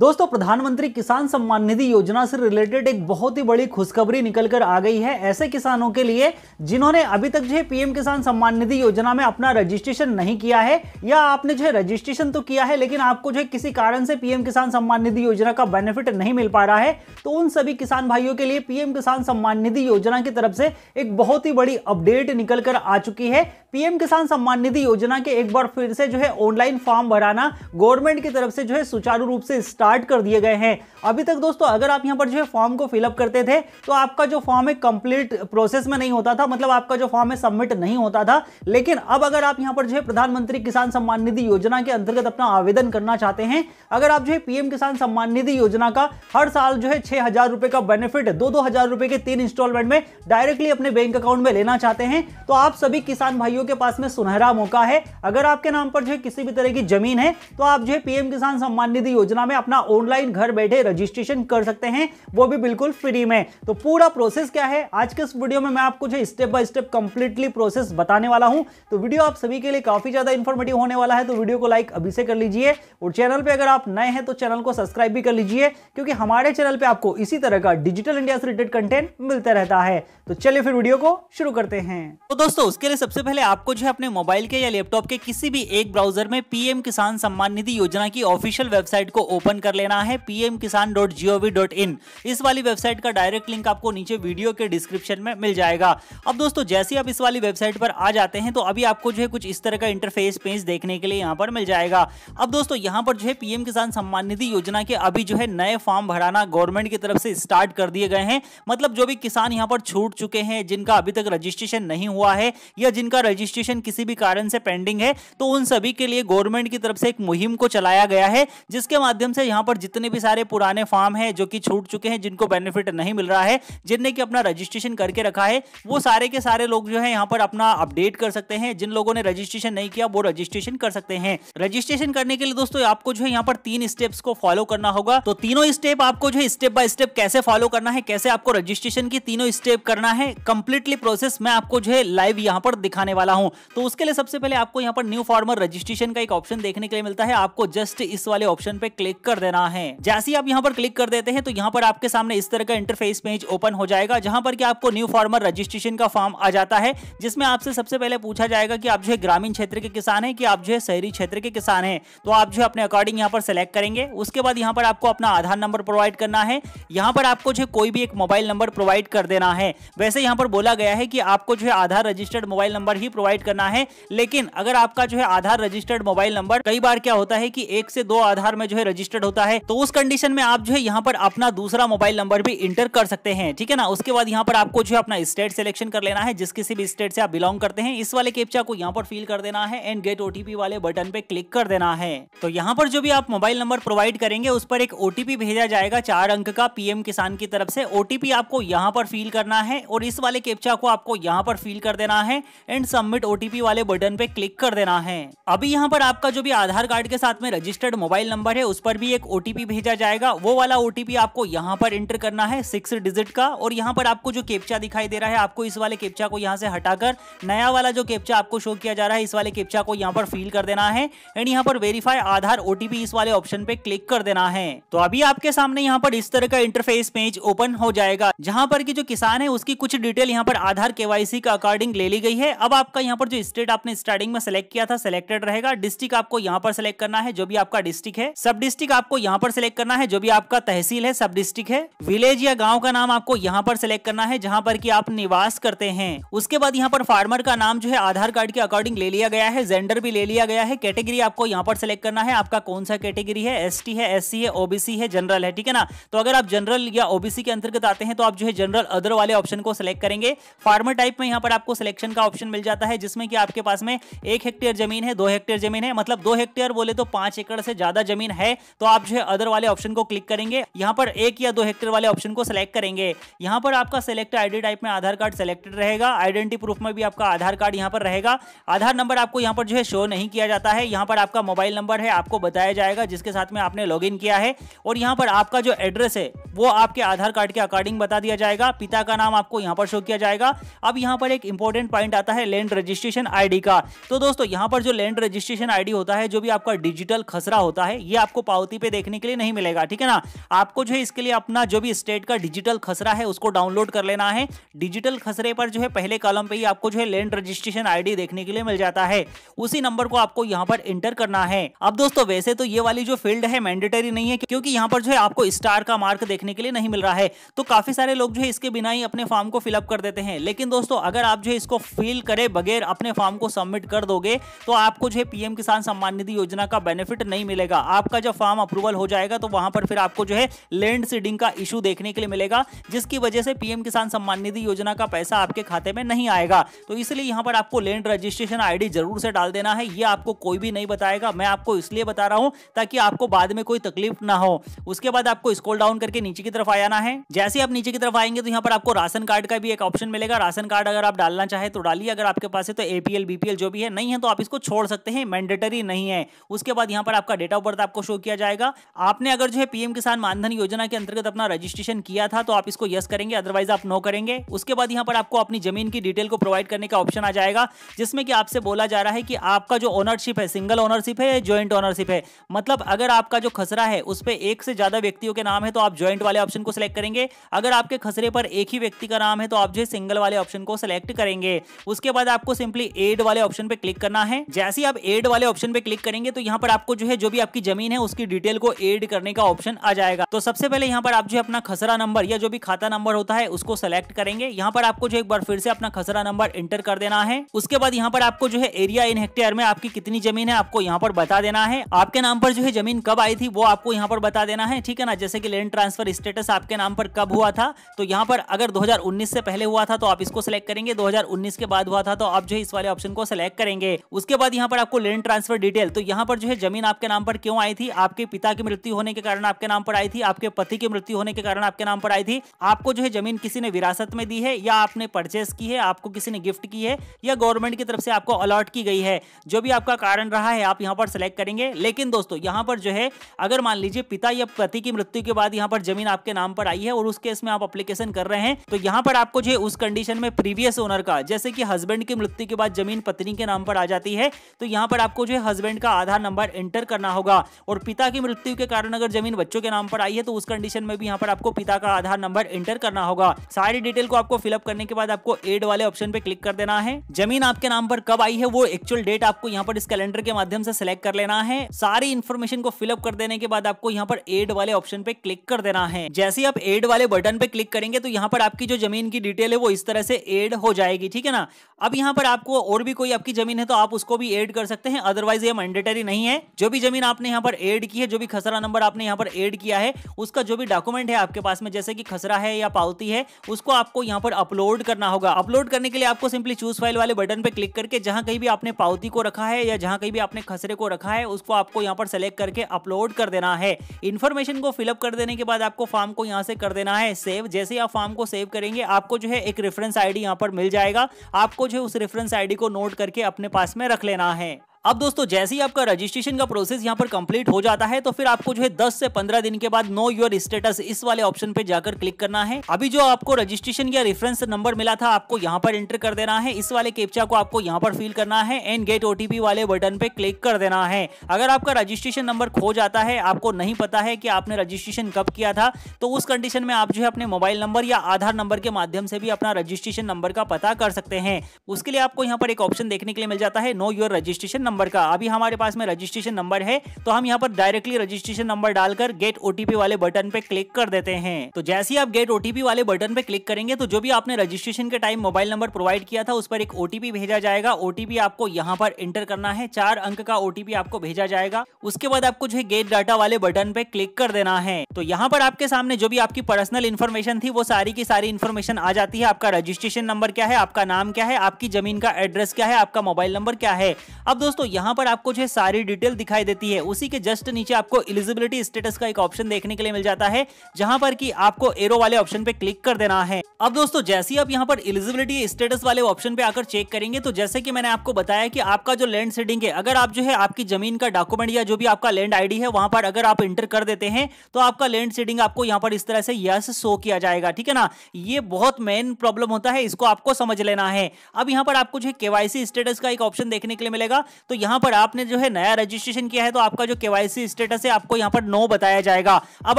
दोस्तों प्रधानमंत्री किसान सम्मान निधि योजना से रिलेटेड एक बहुत ही बड़ी खुशखबरी निकल कर आ गई है ऐसे किसानों के लिए जिन्होंने अभी तक जो पीएम किसान सम्मान निधि योजना में अपना रजिस्ट्रेशन नहीं किया है या आपने जो है रजिस्ट्रेशन तो किया है लेकिन आपको जो है किसी कारण से पीएम किसान सम्मान निधि योजना का बेनिफिट नहीं मिल पा रहा है तो उन सभी किसान भाइयों के लिए पीएम किसान सम्मान निधि योजना की तरफ से एक बहुत ही बड़ी अपडेट निकल कर आ चुकी है पीएम किसान सम्मान निधि योजना के एक बार फिर से जो है ऑनलाइन फॉर्म भराना गवर्नमेंट की तरफ से जो है सुचारू रूप से स्टार्ट कर दिए गए हैं अभी तक दोस्तों अगर आप यहाँ पर जो है फॉर्म को फिलअप करते थे तो आपका जो फॉर्म है कंप्लीट प्रोसेस में नहीं होता था मतलब आपका जो फॉर्म है सबमिट नहीं होता था लेकिन अब अगर आप यहां पर जो है प्रधानमंत्री किसान सम्मान निधि योजना के अंतर्गत अपना आवेदन करना चाहते हैं अगर आप जो है पीएम किसान सम्मान निधि योजना का हर साल जो है छह हजार रुपए का बेनिफिट दो दो हजार रुपए के तीन इंस्टॉलमेंट में डायरेक्टली अपने बैंक अकाउंट में लेना चाहते हैं तो आप सभी किसान भाइयों के पास में सुनहरा मौका है अगर आपके नाम पर जो है किसी भी तरह की जमीन है तो आप जो है पीएम किसान सम्मान निधि योजना में अपना ऑनलाइन घर बैठे रजिस्ट्रेशन कर सकते हैं वो भी बिल्कुल फ्री में तो पूरा प्रोसेस क्या है आज के इस वीडियो में मैं आपको जो step by step completely process बताने वाला हूं तो वीडियो आप सभी के लिए काफी ज्यादा इंफॉर्मेटिव होने वाला है तो वीडियो को लाइक अभी से कर लीजिए और चैनल पर अगर आप नए हैं तो चैनल को सब्सक्राइब भी कर लीजिए क्योंकि हमारे चैनल पर आपको इसी तरह का डिजिटल इंडिया से रिलेटेड कंटेंट मिलता रहता है तो चलिए फिर वीडियो को शुरू करते हैं तो दोस्तों उसके लिए सबसे पहले आप आपको जो है अपने मोबाइल के या लैपटॉप के किसी भी एक ब्राउजर में पीएम किसान सम्मान निधि योजना की ऑफिशियल वेबसाइट को ओपन कर लेना है पीएम किसान डॉट जीओवी डॉट इन इस वाली वेबसाइट का डायरेक्ट लिंक आपको नीचे वीडियो के डिस्क्रिप्शन में मिल जाएगा अब दोस्तों जैसे ही आप इस वाली वेबसाइट पर आ जाते हैं तो अभी आपको जो है कुछ इस तरह का इंटरफेस पेज देखने के लिए यहाँ पर मिल जाएगा अब दोस्तों यहाँ पर जो है पीएम किसान सम्मान निधि योजना के अभी जो है नए फॉर्म भराना गवर्नमेंट की तरफ से स्टार्ट कर दिए गए हैं मतलब जो भी किसान यहाँ पर छूट चुके हैं जिनका अभी तक रजिस्ट्रेशन नहीं हुआ है या जिनका रजिस्ट्रेशन किसी भी कारण से पेंडिंग है तो उन सभी के लिए गवर्नमेंट की तरफ से एक मुहिम को चलाया गया है जिसके माध्यम से यहाँ पर जितने भी सारे पुराने फार्म है जो कि छूट चुके हैं जिनको बेनिफिट नहीं मिल रहा है जिनने की अपना रजिस्ट्रेशन करके रखा है वो सारे के सारे लोग जो है यहाँ पर अपना अपडेट कर सकते हैं जिन लोगों ने रजिस्ट्रेशन नहीं किया वो रजिस्ट्रेशन कर सकते हैं रजिस्ट्रेशन करने के लिए दोस्तों आपको जो है यहाँ पर तीन स्टेप्स को फॉलो करना होगा तो तीनों स्टेप आपको जो है स्टेप बाय स्टेप कैसे फॉलो करना है कैसे आपको रजिस्ट्रेशन की तीनों स्टेप करना है कंप्लीटली प्रोसेस मैं आपको जो है लाइव यहाँ पर दिखाने वाला वाला हूं तो उसके लिए सबसे पहले आपको यहाँ पर न्यू फार्मर रजिस्ट्रेशन का एक ऑप्शन देखने के लिए मिलता है आपको जस्ट इस वाले ऑप्शन पे क्लिक कर देना है जैसे ही आप यहाँ पर क्लिक कर देते हैं तो यहाँ पर आपके सामने इस तरह का इंटरफेस पेज ओपन हो जाएगा जहाँ पर आपको न्यू फार्मर रजिस्ट्रेशन का फॉर्म आ जाता है जिसमें आपसे सबसे पहले पूछा जाएगा कि आप जो है ग्रामीण क्षेत्र के किसान है कि आप जो है शहरी क्षेत्र के किसान है तो आप जो है अपने अकॉर्डिंग यहाँ पर सिलेक्ट करेंगे उसके बाद यहाँ पर आपको अपना आधार नंबर प्रोवाइड करना है यहाँ पर आपको जो है कोई भी एक मोबाइल नंबर प्रोवाइड कर देना है वैसे यहाँ पर बोला गया है कि आपको जो है आधार रजिस्टर्ड मोबाइल नंबर ही प्रोवाइड करना है लेकिन अगर आपका जो है आधार रजिस्टर्ड मोबाइल नंबर कई बार क्या होता है कि एक से दो आधार में जो है रजिस्टर्ड होता है तो उस कंडीशन में आप जो है यहाँ पर अपना दूसरा मोबाइल नंबर भी इंटर कर सकते हैं ठीक है ना उसके बाद यहाँ पर आपको जो है अपना स्टेट सिलेक्शन कर लेना है जिस किसी भी स्टेट से आप बिलोंग करते हैं इस वाले कैप्चा को यहाँ पर फिल कर देना है एंड गेट ओटीपी वाले बटन पे क्लिक कर देना है तो यहाँ पर जो भी आप मोबाइल नंबर प्रोवाइड करेंगे उस पर एक ओटीपी भेजा जाएगा चार अंक का पीएम किसान की तरफ से ओटीपी आपको यहाँ पर फिल करना है और इस वाले कैप्चा को आपको यहाँ पर फिल कर देना है एंड सब सबमिट ओटीपी वाले बटन पे क्लिक कर देना है अभी यहाँ पर आपका जो भी आधार कार्ड के साथ में रजिस्टर्ड मोबाइल नंबर है उस पर भी एक ओटीपी भेजा जाएगा वो वाला ओटीपी आपको यहाँ पर एंटर करना है सिक्स डिजिट का और यहाँ पर आपको जो केपचा दिखाई दे रहा है आपको इस वाले केपचा को यहाँ से हटाकर नया वाला जो केपचा आपको शो किया जा रहा है इस वाले केपचा को यहाँ पर फिल कर देना है एंड यहाँ पर वेरीफाई आधार ओटीपी इस वाले ऑप्शन पे क्लिक कर देना है तो अभी आपके सामने यहाँ पर इस तरह का इंटरफेस पेज ओपन हो जाएगा जहाँ पर की जो किसान है उसकी कुछ डिटेल यहाँ पर आधार केवाईसी का अकॉर्डिंग ले ली गई है अब आपका आपका यहाँ पर जो स्टेट आपने स्टार्टिंग में सिलेक्ट किया था सिलेक्टेड रहेगा डिस्ट्रिक्ट आपको यहाँ पर सिलेक्ट करना है जो भी आपका डिस्ट्रिक्ट है सब डिस्ट्रिक्ट आपको यहाँ पर सिलेक्ट करना है जो भी आपका तहसील है सब डिस्ट्रिक्ट है विलेज या गाँव का नाम आपको यहाँ पर सिलेक्ट करना है जहाँ पर की आप निवास करते हैं उसके बाद यहाँ पर फार्मर का नाम जो है आधार कार्ड के अकॉर्डिंग ले लिया गया है जेंडर भी ले लिया गया है कैटेगरी आपको यहाँ पर सिलेक्ट करना है आपका कौन सा कैटेगरी है एस है एस है ओबीसी है जनरल है ठीक है ना तो अगर आप जनरल या ओबीसी के अंतर्गत आते हैं तो आप जो है जनरल अदर वाले ऑप्शन को सिलेक्ट करेंगे फार्मर टाइप में यहाँ पर आपको सिलेक्शन का ऑप्शन मिल जाता है जाता है जिसमें कि आपके पास में एक हेक्टेयर जमीन है दो हेक्टेयर जमीन है मतलब दो हेक्टेयर बोले तो पांच एकड़ से ज्यादा जमीन है तो आप जो है अदर वाले ऑप्शन को क्लिक करेंगे यहाँ पर एक या दो हेक्टेयर वाले ऑप्शन को सिलेक्ट करेंगे यहाँ पर आपका सिलेक्ट आईडी टाइप में आधार कार्ड सिलेक्टेड रहेगा आइडेंटिटी प्रूफ में भी आपका आधार कार्ड यहाँ पर रहेगा आधार नंबर आपको यहाँ पर जो है शो नहीं किया जाता है यहाँ पर आपका मोबाइल नंबर है आपको बताया जाएगा जिसके साथ में आपने लॉग किया है और यहाँ पर आपका जो एड्रेस है वो आपके आधार कार्ड के अकॉर्डिंग बता दिया जाएगा पिता का नाम आपको यहाँ पर शो किया जाएगा अब यहाँ पर एक इंपॉर्टेंट पॉइंट आता है लैंड रजिस्ट्रेशन आईडी का तो दोस्तों यहाँ पर जो लैंड रजिस्ट्रेशन आईडी होता है जो भी आपका डिजिटल खसरा होता है ये आपको पावती पे देखने के लिए नहीं मिलेगा ठीक है ना आपको जो है इसके लिए अपना जो भी स्टेट का डिजिटल खसरा है उसको डाउनलोड कर लेना है डिजिटल खसरे पर जो है पहले कॉलम पे ही आपको जो है लैंड रजिस्ट्रेशन आई देखने के लिए मिल जाता है उसी नंबर को आपको यहाँ पर एंटर करना है अब दोस्तों वैसे तो ये वाली जो फील्ड है मैंडेटरी नहीं है क्योंकि यहाँ पर जो है आपको स्टार का मार्क देखने के लिए नहीं मिल रहा है तो काफी सारे लोग जो है इसके बिना ही अपने फॉर्म को फिलअप कर देते हैं लेकिन दोस्तों अगर आप जो है इसको फिल करें बगैर अपने फॉर्म को सबमिट कर दोगे तो आपको जो है पीएम किसान सम्मान निधि योजना का बेनिफिट नहीं मिलेगा आपका जब फॉर्म अप्रूवल हो जाएगा तो वहां पर फिर आपको जो है लैंड सीडिंग का इशू देखने के लिए मिलेगा जिसकी वजह से पीएम किसान सम्मान निधि योजना का पैसा आपके खाते में नहीं आएगा तो इसलिए यहां पर आपको लैंड रजिस्ट्रेशन आईडी जरूर से डाल देना है ये आपको कोई भी नहीं बताएगा मैं आपको इसलिए बता रहा हूं ताकि आपको बाद में कोई तकलीफ ना हो उसके बाद आपको स्कोल डाउन करके नीचे की तरफ आना है जैसे आप नीचे की तरफ आएंगे तो यहाँ पर आपको राशन कार्ड का भी एक ऑप्शन मिलेगा राशन कार्ड अगर आप डालना चाहे तो डालिए अगर आपके आपके पास है तो एपीएल बीपीएल जो भी है नहीं है तो आप इसको छोड़ सकते हैं मैंडेटरी नहीं है उसके बाद यहाँ पर आपका डेट ऑफ बर्थ आपको शो किया जाएगा आपने अगर जो है पीएम किसान मानधन योजना के अंतर्गत अपना रजिस्ट्रेशन किया था तो आप इसको यस करेंगे अदरवाइज आप नो करेंगे उसके बाद यहाँ पर आपको अपनी जमीन की डिटेल को प्रोवाइड करने का ऑप्शन आ जाएगा जिसमें कि आपसे बोला जा रहा है कि आपका जो ओनरशिप है सिंगल ओनरशिप है या ज्वाइंट ओनरशिप है मतलब अगर आपका जो खसरा है उस पर एक से ज्यादा व्यक्तियों के नाम है तो आप ज्वाइंट वाले ऑप्शन को सिलेक्ट करेंगे अगर आपके खसरे पर एक ही व्यक्ति का नाम है तो आप जो है सिंगल वाले ऑप्शन को सिलेक्ट करेंगे उसके बाद आपको सिंपली एड वाले ऑप्शन पे क्लिक करना है जैसे आप एड वाले ऑप्शन पे क्लिक करेंगे तो यहाँ पर आपको जो है जो भी आपकी जमीन है उसकी डिटेल को एड करने का ऑप्शन आ जाएगा तो सबसे पहले यहाँ पर आप जो है अपना खसरा नंबर या जो भी खाता नंबर होता है उसको सेलेक्ट करेंगे यहाँ पर आपको जो एक बार फिर से अपना खसरा नंबर एंटर कर देना है उसके बाद यहाँ पर आपको जो है एरिया इन हेक्टेयर में आपकी कितनी जमीन है आपको यहाँ पर बता देना है आपके नाम पर जो है जमीन कब आई थी वो आपको यहाँ पर बता देना है ठीक है ना जैसे कि लैंड ट्रांसफर स्टेटस आपके नाम पर कब हुआ था तो यहाँ पर अगर 2019 से पहले हुआ था तो आप इसको सिलेक्ट करेंगे 2019 के बाद हुआ था तो तो आप जो है इस वाले ऑप्शन को सिलेक्ट करेंगे उसके बाद यहाँ पर आपको लैंड ट्रांसफर डिटेल तो यहाँ पर जो है जमीन आपके नाम पर क्यों आई थी आपके पिता की मृत्यु होने के कारण आपके नाम पर आई थी आपके पति की मृत्यु होने के कारण आपके नाम पर आई थी आपको जो है जमीन किसी ने विरासत में दी है या आपने परचेस की है आपको किसी ने गिफ्ट की है या गवर्नमेंट की तरफ से आपको अलॉट की गई है जो भी आपका कारण रहा है आप यहाँ पर सिलेक्ट करेंगे लेकिन दोस्तों यहाँ पर जो है अगर मान लीजिए पिता या पति की मृत्यु के बाद यहाँ पर जमीन आपके नाम पर आई है और उस केस में आप अप्लीकेशन कर रहे हैं तो यहाँ पर आपको जो है उस कंडीशन में प्रीवियस ओनर का जैसे कि हस्बैंड की की मृत्यु के बाद जमीन पत्नी के नाम पर आ जाती है तो यहाँ पर आपको जो है हस्बैंड का आधार नंबर एंटर करना होगा और पिता की मृत्यु के कारण अगर जमीन बच्चों के नाम पर आई है तो उस कंडीशन में भी यहाँ पर आपको पिता का आधार नंबर एंटर करना होगा सारी डिटेल को आपको फिलअप करने के बाद आपको एड वाले ऑप्शन पे क्लिक कर देना है जमीन आपके नाम पर कब आई है वो एक्चुअल डेट आपको यहाँ पर इस कैलेंडर के माध्यम से सिलेक्ट कर लेना है सारी इन्फॉर्मेशन को फिलअप कर देने के बाद आपको यहाँ पर एड वाले ऑप्शन पे क्लिक कर देना है जैसे आप एड वाले बटन पे क्लिक करेंगे तो यहाँ पर आपकी जो जमीन की डिटेल है वो इस तरह से एड हो जाएगी ठीक है ना अब यहाँ यहाँ पर आपको और भी कोई आपकी जमीन है तो आप उसको भी एड कर सकते हैं अदरवाइज ये मैंडेटरी नहीं है जो भी जमीन आपने यहाँ पर एड की है जो भी खसरा नंबर आपने यहाँ पर एड किया है उसका जो भी डॉक्यूमेंट है आपके पास में जैसे कि खसरा है या पावती है उसको आपको यहाँ पर अपलोड करना होगा अपलोड करने के लिए आपको सिंपली चूज फाइल वाले बटन पर क्लिक करके जहां कहीं भी आपने पावती को रखा है या जहां कहीं भी आपने खसरे को रखा है उसको आपको यहाँ पर सेलेक्ट करके अपलोड कर देना है इन्फॉर्मेशन को फिलअप कर देने के बाद आपको फॉर्म को यहाँ से कर देना है सेव जैसे आप फॉर्म को सेव करेंगे आपको जो है एक रेफरेंस आईडी यहाँ पर मिल जाएगा आपको जो है उस रेफरेंस आईडी को नोट करके अपने पास में रख लेना है अब दोस्तों जैसे ही आपका रजिस्ट्रेशन का प्रोसेस यहाँ पर कंप्लीट हो जाता है तो फिर आपको जो है 10 से 15 दिन के बाद नो योर स्टेटस इस वाले ऑप्शन पे जाकर क्लिक करना है अभी जो आपको रजिस्ट्रेशन या रेफरेंस नंबर मिला था आपको यहाँ पर एंटर कर देना है इस वाले केपचा को आपको यहाँ पर फिल करना है एंड गेट ओटीपी वाले बटन पे क्लिक कर देना है अगर आपका रजिस्ट्रेशन नंबर खो जाता है आपको नहीं पता है कि आपने रजिस्ट्रेशन कब किया था तो उस कंडीशन में आप जो है अपने मोबाइल नंबर या आधार नंबर के माध्यम से भी अपना रजिस्ट्रेशन नंबर का पता कर सकते हैं उसके लिए आपको यहाँ पर एक ऑप्शन देखने के लिए मिल जाता है know your registration number number का अभी हमारे पास में रजिस्ट्रेशन नंबर है तो हम यहाँ पर डायरेक्टली रजिस्ट्रेशन नंबर डालकर गेट ओटीपी वाले बटन पे क्लिक कर देते हैं तो जैसे ही आप गेट ओटीपी वाले बटन पे क्लिक करेंगे तो जो भी आपने रजिस्ट्रेशन के टाइम मोबाइल नंबर प्रोवाइड किया था उस पर एक ओटीपी भेजा जाएगा ओटीपी आपको यहाँ पर एंटर करना है चार अंक का ओटीपी आपको भेजा जाएगा उसके बाद आपको जो है गेट डाटा वाले बटन पे क्लिक कर देना है तो यहाँ पर आपके सामने जो भी आपकी पर्सनल इन्फॉर्मेशन थी वो सारी की सारी इन्फॉर्मेशन आ जाती है आपका रजिस्ट्रेशन नंबर क्या है आपका नाम क्या है आपकी जमीन का एड्रेस क्या है आपका मोबाइल नंबर क्या है अब दोस्तों दोस्तों यहाँ पर आपको जो है सारी डिटेल दिखाई देती है उसी के जस्ट नीचे आपको एलिजिबिलिटी स्टेटस का एक ऑप्शन देखने के लिए मिल जाता है जहां पर की आपको एरो वाले ऑप्शन पे क्लिक कर देना है अब दोस्तों जैसे ही आप यहाँ पर एलिजिबिलिटी स्टेटस वाले ऑप्शन पे आकर चेक करेंगे तो जैसे कि मैंने आपको बताया कि आपका जो लैंड सेडिंग है अगर आप जो है आपकी जमीन का डॉक्यूमेंट या जो भी आपका लैंड आईडी है वहां पर अगर आप इंटर कर देते हैं तो आपका लैंड सेडिंग आपको यहाँ पर इस तरह से यस शो किया जाएगा ठीक है ना ये बहुत मेन प्रॉब्लम होता है इसको आपको समझ लेना है अब यहाँ पर आपको जो है केवासी स्टेटस का एक ऑप्शन देखने के लिए मिलेगा तो तो यहाँ पर आपने जो है नया रजिस्ट्रेशन किया है तो आपका जो केवाईसी स्टेटस है आपको यहाँ पर नो बताया जाएगा अब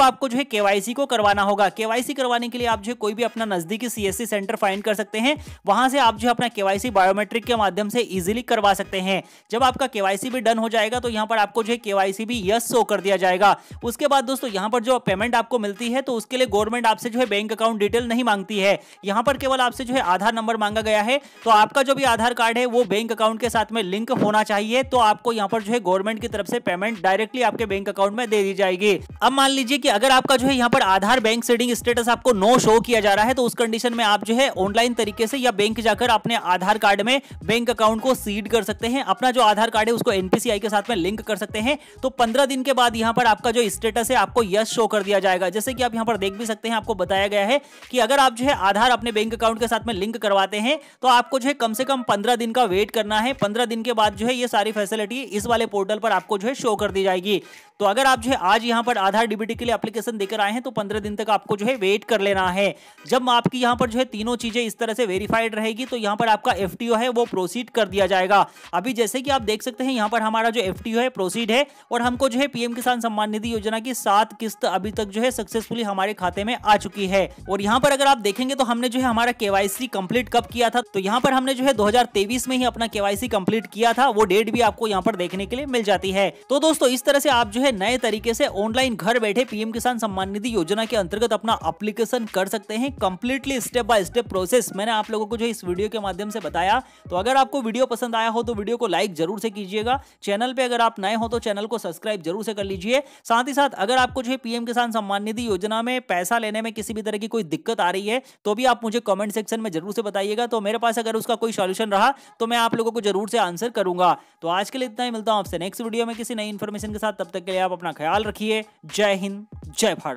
आपको जो है केवाईसी को करवाना होगा केवाईसी करवाने के लिए आप जो है कोई भी अपना नजदीकी सीएससी सेंटर फाइंड कर सकते हैं वहां से आप जो है अपना केवाईसी बायोमेट्रिक के माध्यम से इजिली करवा सकते हैं जब आपका केवाईसी भी डन हो जाएगा तो यहाँ पर आपको जो है केवाईसी भी यस शो कर दिया जाएगा उसके बाद दोस्तों यहाँ पर जो पेमेंट आपको मिलती है तो उसके लिए गवर्नमेंट आपसे जो है बैंक अकाउंट डिटेल नहीं मांगती है यहाँ पर केवल आपसे जो है आधार नंबर मांगा गया है तो आपका जो भी आधार कार्ड है वो बैंक अकाउंट के साथ में लिंक होना चाहिए चाहिए तो आपको यहाँ पर जो है गवर्नमेंट की तरफ से पेमेंट डायरेक्टली आपके बैंक अकाउंट में दे दी जाएगी अब मान लीजिए कि अगर आपका जो है यहाँ पर आधार बैंक सेटिंग स्टेटस आपको नो शो किया जा रहा है तो उस कंडीशन में आप जो है ऑनलाइन तरीके से या बैंक जाकर अपने आधार कार्ड में बैंक अकाउंट को सीड कर सकते हैं अपना जो आधार कार्ड है उसको एनपीसीआई के साथ में लिंक कर सकते हैं तो पंद्रह दिन के बाद यहाँ पर आपका जो स्टेटस है आपको यस शो कर दिया जाएगा जैसे कि आप यहाँ पर देख भी सकते हैं आपको बताया गया है कि अगर आप जो है आधार अपने बैंक अकाउंट के साथ में लिंक करवाते हैं तो आपको जो है कम से कम पंद्रह दिन का वेट करना है पंद्रह दिन के बाद जो है ये सारी फैसिलिटी इस वाले पोर्टल पर आपको जो है शो कर दी जाएगी तो अगर आप जो है आज यहाँ पर आधार डीबीटी के लिए एप्लीकेशन देकर आए हैं तो पंद्रह दिन तक आपको जो है वेट कर लेना है जब आपकी यहाँ पर जो है तीनों चीजें इस तरह से वेरीफाइड रहेगी तो यहाँ पर आपका एफ है वो प्रोसीड कर दिया जाएगा अभी जैसे कि आप देख सकते हैं यहाँ पर हमारा जो एफ है प्रोसीड है और हमको जो है पीएम किसान सम्मान निधि योजना की सात किस्त अभी तक जो है सक्सेसफुली हमारे खाते में आ चुकी है और यहाँ पर अगर आप देखेंगे तो हमने जो है हमारा केवाईसी कंप्लीट कब किया था तो यहाँ पर हमने जो है दो में ही अपना केवाईसी कंप्लीट किया था वो डेट डेट भी आपको यहाँ पर देखने के लिए मिल जाती है तो दोस्तों इस तरह से आप जो है नए तरीके से ऑनलाइन घर बैठे पीएम किसान सम्मान निधि योजना के अंतर्गत अपना अप्लीकेशन कर सकते हैं completely step by step process मैंने आप लोगों को जो इस वीडियो के माध्यम से बताया तो अगर आपको वीडियो पसंद आया हो तो वीडियो को लाइक जरूर से कीजिएगा चैनल पे अगर आप नए हो तो चैनल को सब्सक्राइब जरूर से कर लीजिए साथ ही साथ अगर आपको जो है पीएम किसान सम्मान निधि योजना में पैसा लेने में किसी भी तरह की कोई दिक्कत आ रही है तो भी आप मुझे कमेंट सेक्शन में जरूर से बताइएगा तो मेरे पास अगर उसका कोई सोल्यूशन रहा तो मैं आप लोगों को जरूर से आंसर करूंगा तो आज के लिए इतना ही मिलता हूं आपसे नेक्स्ट वीडियो में किसी नई इन्फॉर्मेशन के साथ तब तक के लिए आप अपना ख्याल रखिए जय हिंद जय भारत